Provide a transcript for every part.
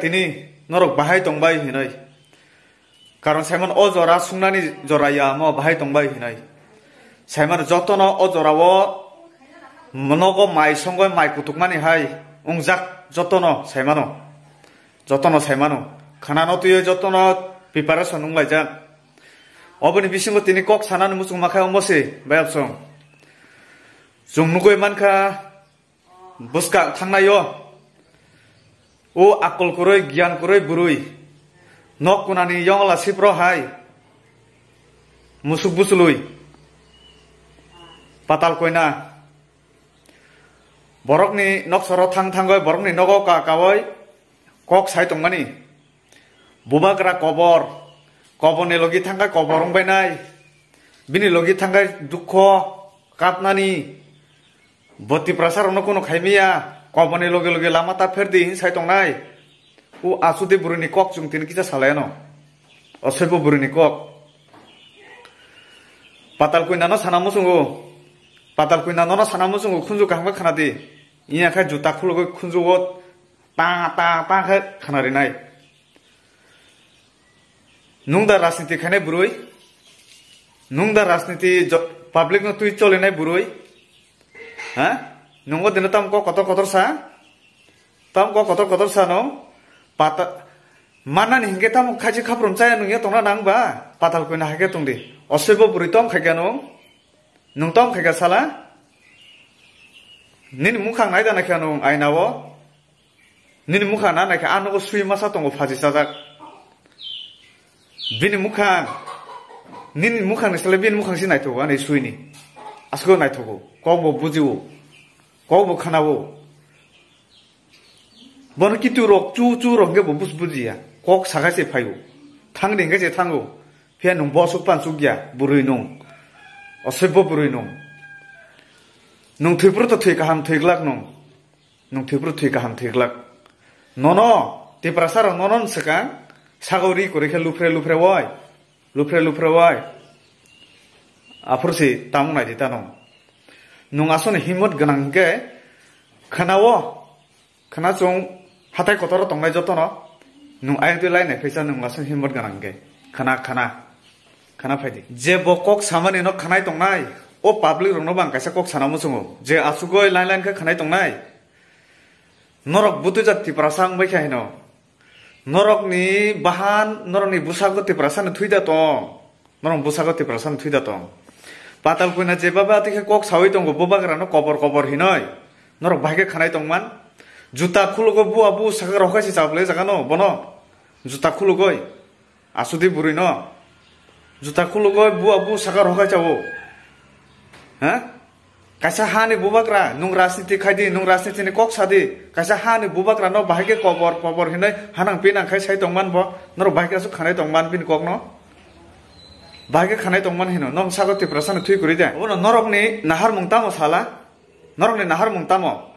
তিনি নরক বাহাই টংবাই হিনই কারণ সাইমন অ জরা সুংনানি জরাইয়া ম বাহাই টংবাই হিনই সাইমন যতন অ জরাও মনগ মাই সঙ্গই মাই কুটুকমানি হাই উংজাক যতন সাইমানো যতন সাইমানো খানানো তুই যতন প্রিপারেশন উংলাইজাক অবনি বিসঙ্গ তিনি কক সানান মুসুং মাখায় অমসে বায়াবসং জংনুগৈ মানখা বুসকা থাংনাইও ও আকল করই জ্ঞান করই বুরুই নক কোনানি ইয়ংলা সিপ্র হাই মুসুক বুসলুই পাতাল কইনা বরকনি নক সর থাং থাঙ্গই বরকনি নগ কা কাবই কক সাই তংমানি বুবাগ্রা কবর কবরনি লগি থাঙ্গা কবর বাইনাই বিনি লগি থাঙ্গাই দুঃখ কাপনানি বতি প্রাসারণ কোনো খাইমিয়া কোম্পানী লগে লগে লামা তার ফের দিয়ে সাই নাই ও আসুদে বুড়ি কক চুং তিন কিছা সালায় নসভ্য বুড়ি কক পাতাল কুইনানো সানা চুঙ্গু পাতাল কুইনানো না সানামো চুঙ্গু খুঁজু খানা খানাদি ইয়াখা জুতা খুলগ খুঁজু তা তা খানারে নাই নুদার রাজনীতি খানে বুড়ই নুদার রাজনীতি পাবলিক তুই চলে নাই বুড়ই হ্যাঁ नुंगो दिन तमको कतर कतर सा तमको कतर कतर सा नो पाता माना हिंगे तम खाजी खाप्रोम चाया नुंगे तोना नांगबा पाताल कोइना हागे तुंदे असैबो बुरि तम खायगा नो नुं तम खायगा साला निन मुखा नाय दाना खानो आइनावो निन मुखा ना नायखा आनोगो सुइ मासा तंगो फाजि साजाक बिनि मुखा निन मुखा नसले बिन मुखा सिनायथौ आनै सुइनि आसगो नायथौ गावबो बुजिवो 거뭐하나고뭐는기뚜록쭈쭈록게뭐무슨부지야꼭사가세파이고탕된게제탕고피아농버섯반쑥이야물의농어슬버물의농농퇴브로터퇴가함퇴글락농농퇴브로퇴가함퇴글락너너대브라사랑너는스강사거리고래게루프레루프레와이루프레루프레와이앞으로세땅은아직땅은 নোংাচন হিমত গনাংকে খানাও খানাচং হাতাই কটর টংাই যতন নু আই তুলাই নাইফেসা নোংাচন হিমত গনাংকে খানা খানা খানা ফাইদি যে ব কক সামানি ন খানাই টংনাই ও পাবলিক রং নবা কাইসা কক সানামু সঙ্গ যে আসুগই লাইন লাইন কা খানাই টংনাই নরক বুতু জাতি প্রাসাং বৈখাই ন নরক নি বাহান নরক নি বুসাগতি প্রাসান থুইদা তং নরং বুসাগতি প্রাসান থুইদা তং পাতাল কইনা যেভাবে আতিকে কক সাউই তঙ্গ বোবাগ্রানো কবর কবর হিনয় নরক ভাইকে খানাই তংমান জুতা খুলগো বু আবু সাকা রখাইছি চাপলে জাগানো বন জুতা খুলগই আসুদি বুড়ি ন জুতা খুলগই বু আবু সাকা রখাই চাবো হ্যাঁ কাইসা হানি বুবাগ্রা নুং রাজনীতি খাইদি নুং রাজনীতিনি কক সাদি কাইসা হানি বুবাগ্রা ন বাহাইকে কবর কবর হিনয় হানাং পিনাং খাই সাই তংমান ব নরক ভাইকে আসু খানাই তংমান পিন কক ন bahagi khanai tongman hino nom sago ti prasana thui kuri de obono norokni nahar mungtamo sala norokni nahar mungtamo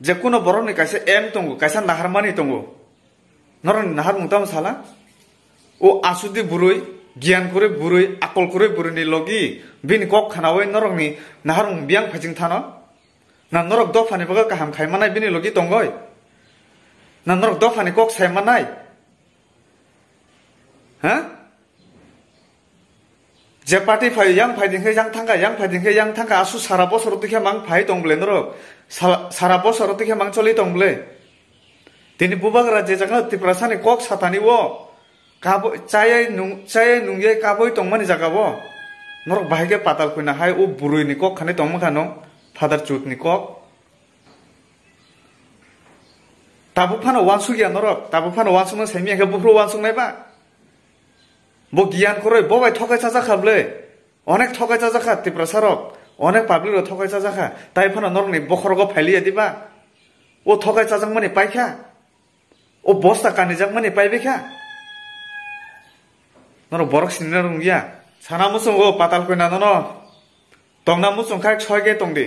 je kuno borokni kaisa em tongo kaisa nahar mani tongo norokni nahar mungtamo sala ও আসুদি বুরুই জ্ঞান করে বুরুই আকল করে বুরুনি লগি বিন cock খানাওই নরকনি Nahar বিয়াং ফাইজিং থানো না নরক দফানি বগা কাহাম খাইমানাই বিনি লগি তঙ্গই না নরক দফানি কক সাইমানাই 제파티파이 양파이딩해 양탄가 양파이딩해 양탄가 아수 사라보서로 어떻게 망파이 동블레너로 사라보서로 어떻게 망철리 동블레 데니 부바그라 제자가 어떻게 프라산에 꼭 사탄이고 가보 자에 눈 자에 눈게 가보이 동만이 자가보 너로 바이게 빠달 코이나 하이 오 부르이니 꼭 칸에 동무가노 파달 주트니 꼭 다부파는 완숙이야 너로 다부파는 완숙은 세미야 그 부르 완숙 내봐 বো জ্ঞান করে ববাই ঠকাইছা জাখাবলে অনেক ঠকাইছা জাখা তিপ্রা সারক অনেক পাবলিক ঠকাইছা জাখা তাই ফানা নরনি বখরগ ফাইলিয়ে দিবা ও ঠকাইছা যাক মানে পাইখা ও বস্তা কানি যাক মানে পাইবেখা নর বরক সিনিনা রুঙ্গিয়া সানা মুসং ও পাতাল কইনা নন টংনা মুসং খাই ছয় গে টংদি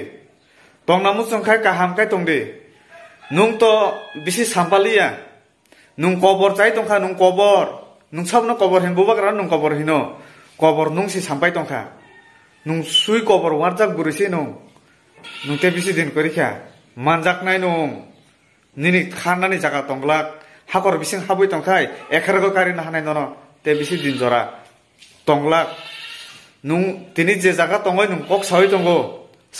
টংনা মুসং খাই কাহাম খাই টংদি নুং তো বেশি সাম্পালিয়া নুং কবর চাই টংখা নুং কবর নুসাবনো কবর হেন বুবাক রা নবর হিনো কবর নুসি সাম্পাই টংখা নুই কবর ওয়ার জাক গুড়িছে নুতে বেশি দিন করি খা মানজাক নাই নি খাননি জায়গা টংলাক হাকর বিং হাবুই টংখাই এখের গারি না হানাই নন তে বেশি দিন জরা টংলাক নিন যে জায়গা টংয় নক সাহি টংগো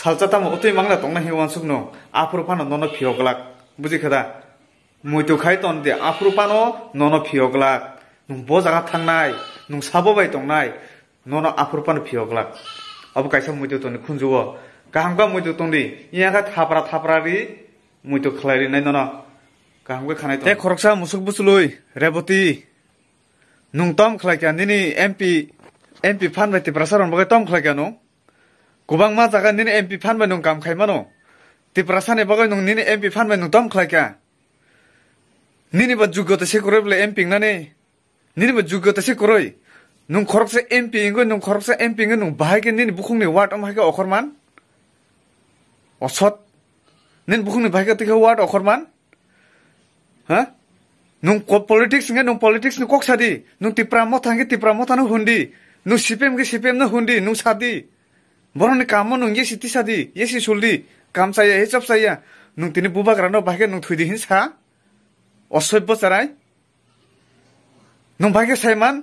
সালচাতাম অতই মাংলা টং হিওয়ানসুক ন আফর ফানো নন ফিওগলাক বুঝি খেদা মৈতুখাই টন দে আফরু পানো নন ফিওগলাক नुं बो जागा थांनाय नुं साबोबाय दंनाय न' न' आफोर पानो फियोग्लाक अबो कायसा मुइदु तनि खुन्जुवो गाहामगा मुइदु तंदि इयाखा थाब्रा थाब्रारि मुइदु खलायरिनाय न' न' गाहामगा खानाय ते खरकसा मुसुक बुसुलुय रेबति नुं तम खलायखा निनि एमपि एमपि फानबाय तिब्रा सारन बगाय तम खलायखा न' गोबां मा जागा निनि एमपि फानबाय नुं गाम खायमा न' तिब्रा सानै बगाय नुं निनि एमपि फानबाय नुं तम खलायखा निनिबा जुग्गते सेकुरेब्ले एमपिंनानै নির্ভরযোগ্যতা সে করই নুং খরকসা এমপি ইঙ্গ নুং খরকসা এমপি ইঙ্গ নুং বাহাইকে নিন বুখুংনি ওয়ার্ড অমাইকে অখরমান অসৎ নিন বুখুংনি বাহাইকে থেকে ওয়ার্ড অখরমান হ্যাঁ নুং পলিটিক্স ইঙ্গে নুং পলিটিক্স নুং কক সাদি নুং টিপ্রা মথাঙ্গে টিপ্রা মথানো হুন্ডি নুং সিপিএম গে সিপিএম না হুন্ডি নুং সাদি বরণে কাম নুং ইয়ে সিটি সাদি ইয়ে সি সুলদি কাম সাইয়া হে চপ সাইয়া নুং তিনি বুবাগ্রানো বাহাইকে নুং থুইদি হিন সা অসভ্য চারায় नम्भाग्य साइमान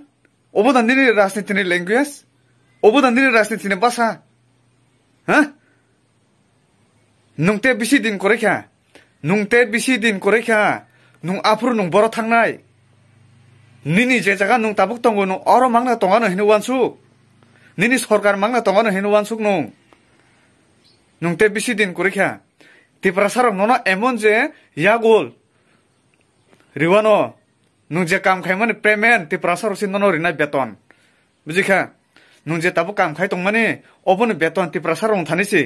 अबोदान्दिनी राजनीतिनि ल्याङ्ग्वेज अबोदान्दिनी राजनीतिनि भाषा হা নুংতে বেশি দিন করে খা নুংতে বেশি দিন করে খা নুং আফুর নুং বড় থাকনাই নিনি যে জায়গা নুং তাবুক তঙ্গ নুং অরো মাংনা তঙ্গানো হেনু ওয়ানসুক নিনি সরকার মাংনা তঙ্গানো হেনু ওয়ানসুক নুং নুংতে বেশি দিন করে খা তিপ্রাসারক ননা এমন যে ইয়াগুল রিওয়ানো नुन जे काम खाई माने पेमेंट ती प्रासर उसी ननो रिना बेतन बुझिखा नुन जे ताबो काम खाई तंगमाने ओबन बेतन ती प्रासर उठानिसि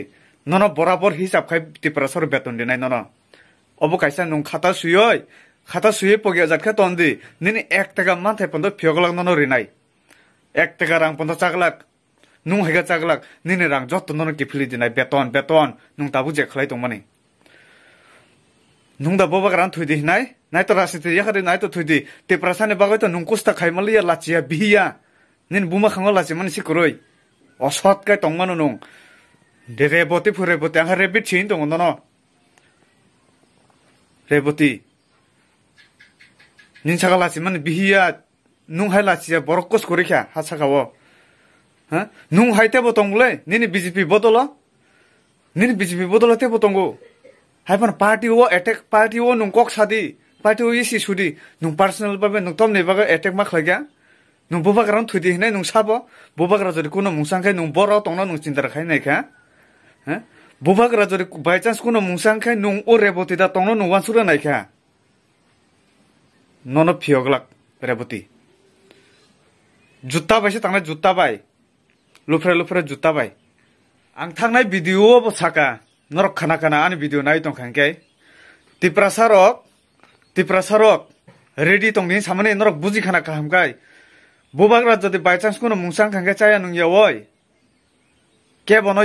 नन बराबर हिसाब खाई ती प्रासर बेतन दिनाय नन ओबो काइसा नुन खाता सुयोय खाता सुये पगे जाखा तंदि निनि 1 টাকা মানতে পন্দ ফিয়গলাক ননো রিনাই 1 টাকা রাং পন্দ চাগলাক नुन हैगा चागलाक निनि रां जत्तन ननो किफिलि दिनाय बेतन बेतन नुन ताबो जे खलाय तंगमाने নুংদা বোবা থুই নাই নাই তো রাশি তুই নাই তো থুই দি তে প্রাসানে তো নুকুস্তা খাইমালি লাচিয়া বিহিয়া নিন বুমা খাঙ্গল লাচি মানে সি অসৎ কাই টংমানো নুং দে রেবতী ফুরেবতী আহা ছিন দং ন রেবতী নিন সাকা লাচি মানে বিহিয়া নুং হাই লাচিয়া বরক করে খা হাত সাকাও হ্যাঁ নুং হাইতে বতংলে নিন বিজেপি বদল নিন বিজেপি বদলাতে বতঙ্গো hai pan party wo attack party wo nung kok sadi party wo isi sudi nung personal babe nung tom ne baga attack ma khlaga nung boba garan thudi hinai nung sabo boba gara jodi kono mungsang khai nung boro tongna nung chinta khai nai kha ha boba gara jodi by chance kono mungsang khai nung o reboti da tongno nung wansura nai kha nono phiyoglak reboti जुत्ता बायसो थांनाय जुत्ता bye लुफ्रा लुफ्रा जुत्ता bye आं थांनाय video साका नरक खाना खाना अनि भिडियो दोख तिप्रासारक ट तिप्रासारक रेडी त सरक बुजिखान खाक बुबा जुन बइचानस कुरो मुस चाहिँ नै क्या बन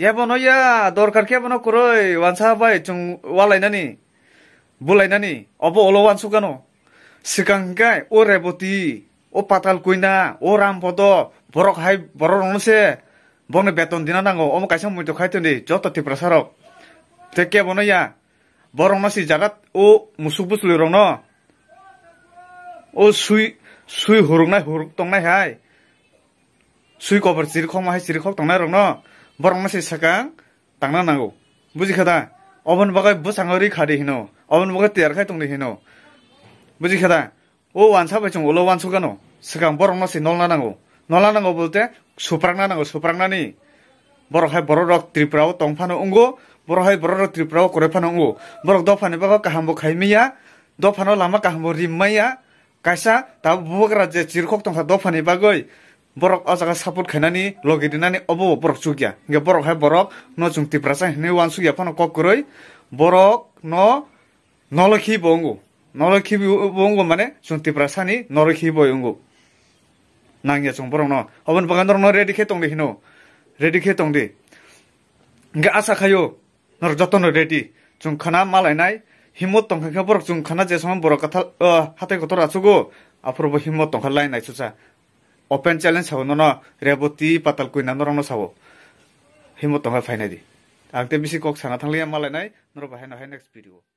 क्या बन दरकार क्या बनाएको रै अनुसार भइ तुलनी अब अलग वानसो गोक ओ रेबी अलना अम पद बै बङे 번에배돈디나당고어머가시물도가이더니저도티브라사럽대께번호야버럭나시자가오무수부슬로롱나오수이수이호롱나호롱똥나하이수이거버지르콩마하이지르콩똥나롱나버럭나시사강땅나나고무지카다어번바가무상어리가리히노어번바가띠아르카이똥리히노무지카다오완사바이좀올라완수가노스강버럭나시놀나나고 নলা নাঙ বলতে সুপ্রাংনা নাঙ্গো সুপ্রাংনানি বরহাই বড় রক ত্রিপুরাও তংফানো উঙ্গো বরহাই বড় রক ত্রিপুরাও করে ফানো উঙ্গো বরক দফানি বাবা কাহাম্বো খাইমিয়া দফানো লামা কাহাম্বো রিমাইয়া কাইসা তা ভুবক রাজ্যে চিরকক তংখা দফানি বাগই বরক অ জায়গা সাপোর্ট খাইনানি লগে দিনানি অবব বরক চুকিয়া গে বরহাই বরক ন চুং ত্রিপুরা চাই ওয়ান সুকিয়া ফানো কক করই বরক ন নলক্ষী বঙ্গো নলক্ষী বঙ্গো মানে চুং Tripura Sunny নলক্ষী বয়ঙ্গো nangya chongborong no oban bagandor no ready khe tongde hino ready khe tongde nga asa khayo nor joto no ready chung khana malai nai himot tongkha khe borok chung khana je somon borok kathal hatai kotor achugo apur bo himot tongkha lai nai chucha open challenge ha no no rebuti patal kuina no rono sabo himot tongkha fainai di ang te bisi kok sana thangliya malai nai nor bahai na hai next video